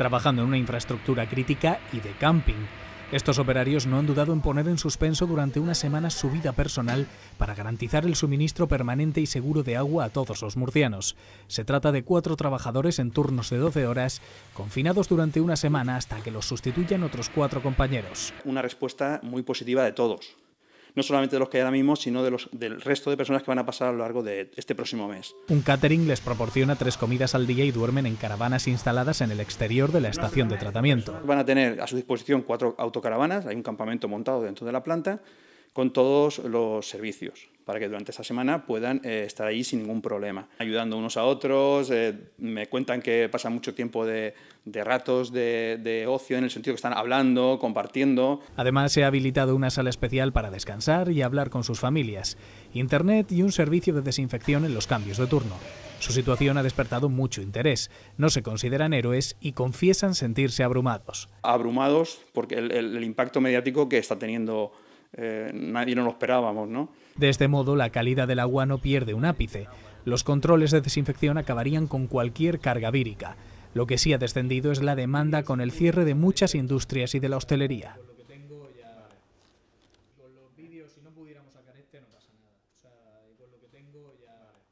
trabajando en una infraestructura crítica y de camping. Estos operarios no han dudado en poner en suspenso durante una semana su vida personal para garantizar el suministro permanente y seguro de agua a todos los murcianos. Se trata de cuatro trabajadores en turnos de 12 horas, confinados durante una semana hasta que los sustituyan otros cuatro compañeros. Una respuesta muy positiva de todos no solamente de los que hay ahora mismo, sino de los, del resto de personas que van a pasar a lo largo de este próximo mes. Un catering les proporciona tres comidas al día y duermen en caravanas instaladas en el exterior de la estación de tratamiento. Van a tener a su disposición cuatro autocaravanas, hay un campamento montado dentro de la planta con todos los servicios para que durante esta semana puedan eh, estar ahí sin ningún problema, ayudando unos a otros. Eh, me cuentan que pasan mucho tiempo de, ratos de, ocio en el sentido que están hablando, compartiendo. Además, se ha habilitado una sala especial para descansar y hablar con sus familias, internet y un servicio de desinfección en los cambios de turno. Su situación ha despertado mucho interés. No se consideran héroes y confiesan sentirse abrumados. Abrumados porque el impacto mediático que está teniendo eh, nadie no lo esperábamos. ¿no? De este modo, la calidad del agua no pierde un ápice. Los controles de desinfección acabarían con cualquier carga vírica. Lo que sí ha descendido es la demanda con el cierre de muchas industrias y de la hostelería. los vídeos, si no pudiéramos sacar este, no pasa nada. lo que tengo ya...